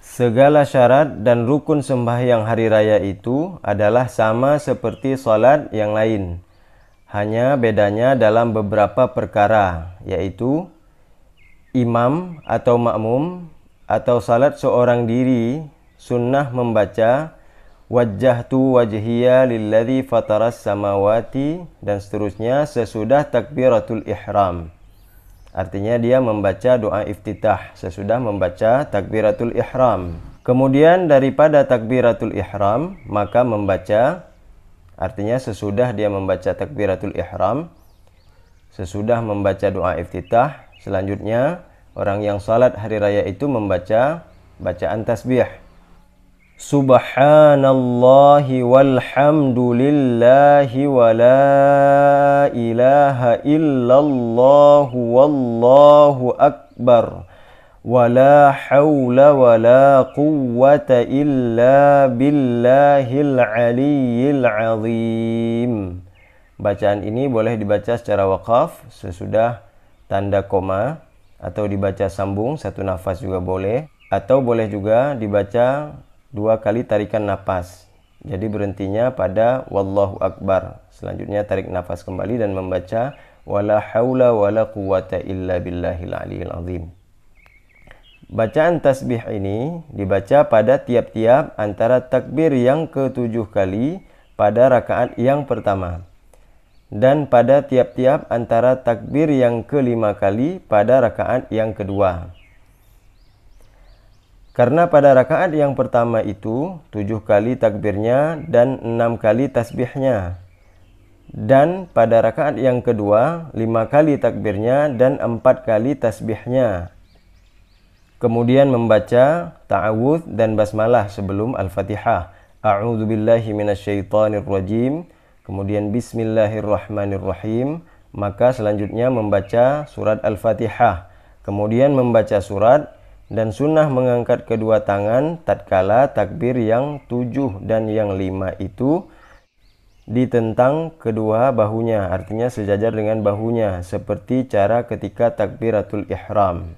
Segala syarat dan rukun sembahyang hari raya itu adalah sama seperti salat yang lain. Hanya bedanya dalam beberapa perkara, yaitu imam atau makmum atau salat seorang diri sunnah membaca wajjahtu wajhiya lilladzi fataras samawati dan seterusnya sesudah takbiratul ihram. Artinya dia membaca doa iftitah sesudah membaca takbiratul ihram. Kemudian daripada takbiratul ihram maka membaca artinya sesudah dia membaca takbiratul ihram sesudah membaca doa iftitah selanjutnya orang yang salat hari raya itu membaca bacaan tasbih Subhanallahi walhamdulillahi wa la ilaha illallah wallahu akbar wa la hawla wa la quwwata illa billahil aliyyil azim Bacaan ini boleh dibaca secara wakaf sesudah tanda koma atau dibaca sambung satu nafas juga boleh atau boleh juga dibaca dua kali tarikan napas. Jadi berhentinya pada wallahu akbar. Selanjutnya tarik nafas kembali dan membaca wala haula wala quwata illa billahil aliyil azim. Bacaan tasbih ini dibaca pada tiap-tiap antara takbir yang ketujuh kali pada rakaat yang pertama dan pada tiap-tiap antara takbir yang kelima kali pada rakaat yang kedua. Karena pada rakaat yang pertama itu tujuh kali takbirnya dan enam kali tasbihnya. Dan pada rakaat yang kedua lima kali takbirnya dan empat kali tasbihnya. Kemudian membaca ta'awudz dan basmalah sebelum Al-Fatihah. a'udhu billahi minasyaitonir rajim. Kemudian bismillahirrahmanirrahim. Maka selanjutnya membaca surat Al-Fatihah. Kemudian membaca surat dan sunnah mengangkat kedua tangan tatkala takbir yang tujuh dan yang lima itu ditentang kedua bahunya artinya sejajar dengan bahunya seperti cara ketika takbiratul ihram